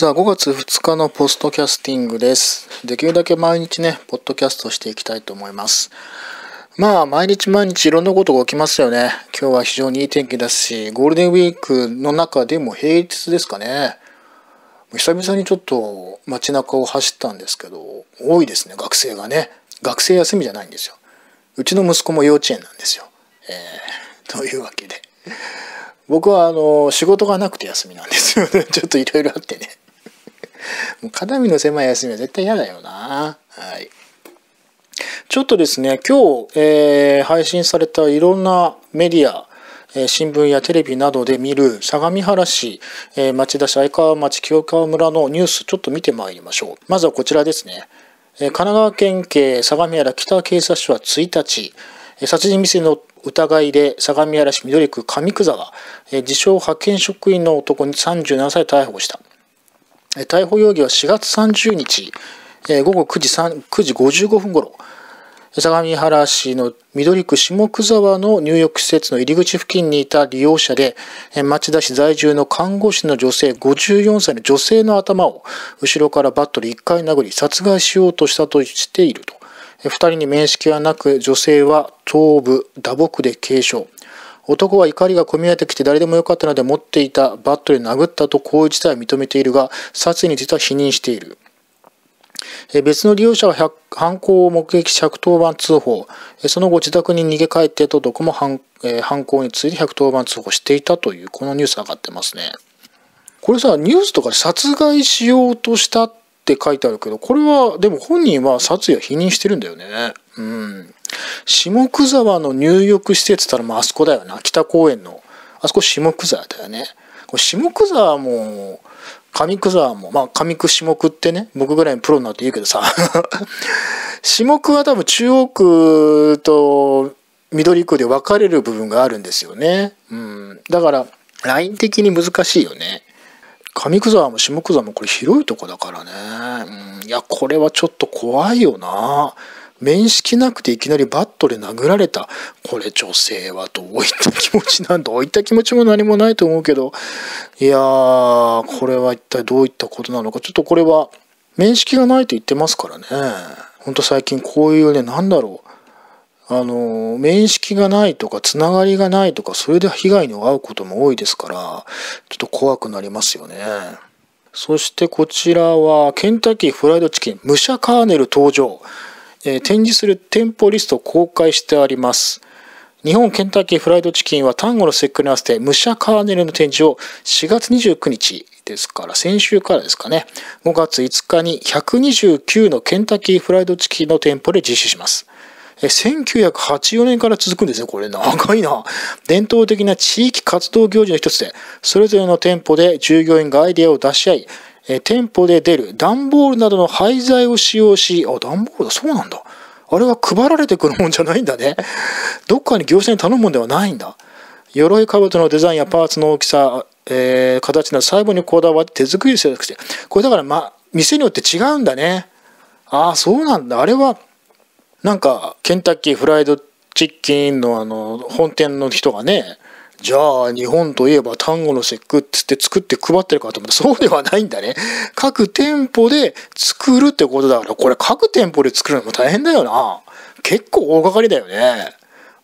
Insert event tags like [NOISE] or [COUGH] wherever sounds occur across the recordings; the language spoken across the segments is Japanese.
さあ、5月2日のポストキャスティングです。できるだけ毎日ね、ポッドキャストしていきたいと思います。まあ、毎日毎日いろんなことが起きますよね。今日は非常にいい天気だし、ゴールデンウィークの中でも平日ですかね。久々にちょっと街中を走ったんですけど、多いですね、学生がね。学生休みじゃないんですよ。うちの息子も幼稚園なんですよ。えー、というわけで。僕はあの仕事がなくて休みなんですよね [LAUGHS] ちょっといろいろあってね [LAUGHS] もう肩身の狭い休みは絶対嫌だよな。はい。ちょっとですね、今日、えー、配信されたいろんなメディア、えー、新聞やテレビなどで見る相模原市、えー、町田市相川町清川村のニュースちょっと見てまいりましょう。まずはこちらですね。神奈川県警相模原北警察署は1日、殺人未遂の疑いで相模原市緑区上久沢、自称派遣職員の男に37歳逮捕した。逮捕容疑は4月30日、えー、午後9時9時55分ごろ、相模原市の緑区下久沢の入浴施設の入り口付近にいた利用者で、町田市在住の看護師の女性、54歳の女性の頭を後ろからバットで1回殴り殺害しようとしたとしていると。2人に面識はなく、女性は頭部、打撲で軽傷。男は怒りがこみ上げてきて誰でもよかったので持っていたバットで殴ったと行為自体は認めているが、殺意については否認している。別の利用者は犯行を目撃し110番通報その後自宅に逃げ帰ってとどこも犯行について110番通報していたというこのニュース上がってますねこれさニュースとかで殺害しようとしたって書いてあるけどこれはでも本人は殺意は否認してるんだよねうん下久沢の入浴施設ったらもうあそこだよな北公園のあそこ下久沢だよね下久沢も上久沢もまあ上久下久ってね僕ぐらいのプロになって言うけどさ [LAUGHS] 下久は多分中央区と緑区で分かれる部分があるんですよねうんだからライン的に難しいよね上久沢も下久沢もこれ広いとこだからね、うん、いやこれはちょっと怖いよな面識なくていきなりバットで殴られた。これ女性はどういった気持ちなんだどういった気持ちも何もないと思うけど、いやー、これは一体どういったことなのか。ちょっとこれは、面識がないと言ってますからね。ほんと最近こういうね、なんだろう。あの、面識がないとか、つながりがないとか、それで被害に遭うことも多いですから、ちょっと怖くなりますよね。そしてこちらは、ケンタッキーフライドチキン、武者カーネル登場。え展示する店舗リストを公開してあります。日本ケンタッキーフライドチキンは単語の節句に合わせて武者カーネルの展示を4月29日ですから先週からですかね5月5日に129のケンタッキーフライドチキンの店舗で実施します。1984年から続くんですね。これ長いな。伝統的な地域活動行事の一つで、それぞれの店舗で従業員がアイデアを出し合い、え店舗で出る段ボールなどの廃材を使用し、あ、段ボールだ、そうなんだ。あれは配られてくるもんじゃないんだね。[LAUGHS] どっかに業者に頼むもんではないんだ。鎧兜のデザインやパーツの大きさ、えー、形など細部にこだわって手作りしてなして。これだから、ま、店によって違うんだね。ああ、そうなんだ。あれは、なんか、ケンタッキーフライドチキンのあの、本店の人がね、じゃあ日本といえば単語の節句っつって作って配ってるかと思ったそうではないんだね。[LAUGHS] 各店舗で作るってことだから、これ各店舗で作るのも大変だよな。結構大掛かりだよね。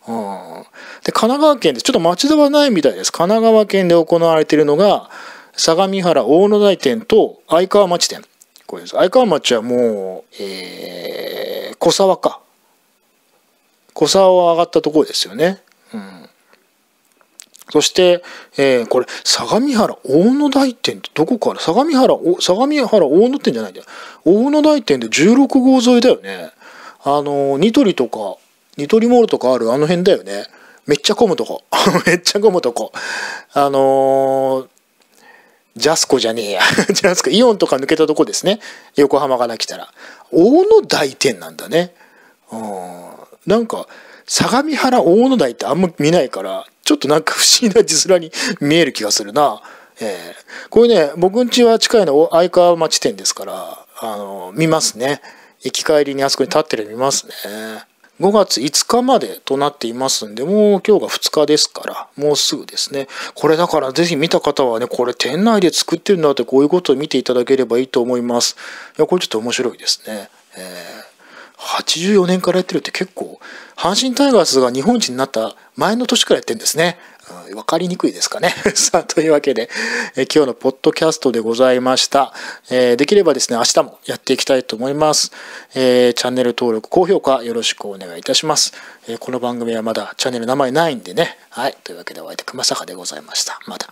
うん、で神奈川県でちょっと町田はないみたいです神奈川県で行われているのが相模原大野台店と愛川町店これです愛川町はもう、えー、小沢か小沢を上がったところですよねそして、えー、これ、相模原大野大店ってどこかな相模原、相模原大野店じゃないんだよ。大野大店で16号沿いだよね。あの、ニトリとか、ニトリモールとかあるあの辺だよね。めっちゃ混むとこ。[LAUGHS] めっちゃ混むとこ。あのー、ジャスコじゃねえや。[LAUGHS] ジャスコ、イオンとか抜けたとこですね。横浜から来たら。大野大店なんだね。うん。なんか、相模原大野台ってあんま見ないから、ちょっとなんか不思議な字面に見える気がするな。えー、これね、僕ん家は近いの相川町店ですから、あの、見ますね。行き帰りにあそこに立ってるの見ますね。5月5日までとなっていますんで、もう今日が2日ですから、もうすぐですね。これだからぜひ見た方はね、これ店内で作ってるんだってこういうことを見ていただければいいと思います。いや、これちょっと面白いですね。えー84年からやってるって結構阪神タイガースが日本一になった前の年からやってるんですね。うん、分かりにくいですかね。[LAUGHS] さあというわけでえ今日のポッドキャストでございました、えー、できればですね明日もやっていきたいと思います、えー、チャンネル登録高評価よろしくお願いいたします、えー、この番組はまだチャンネル名前ないんでねはいというわけでお相手熊坂でございましたまだ。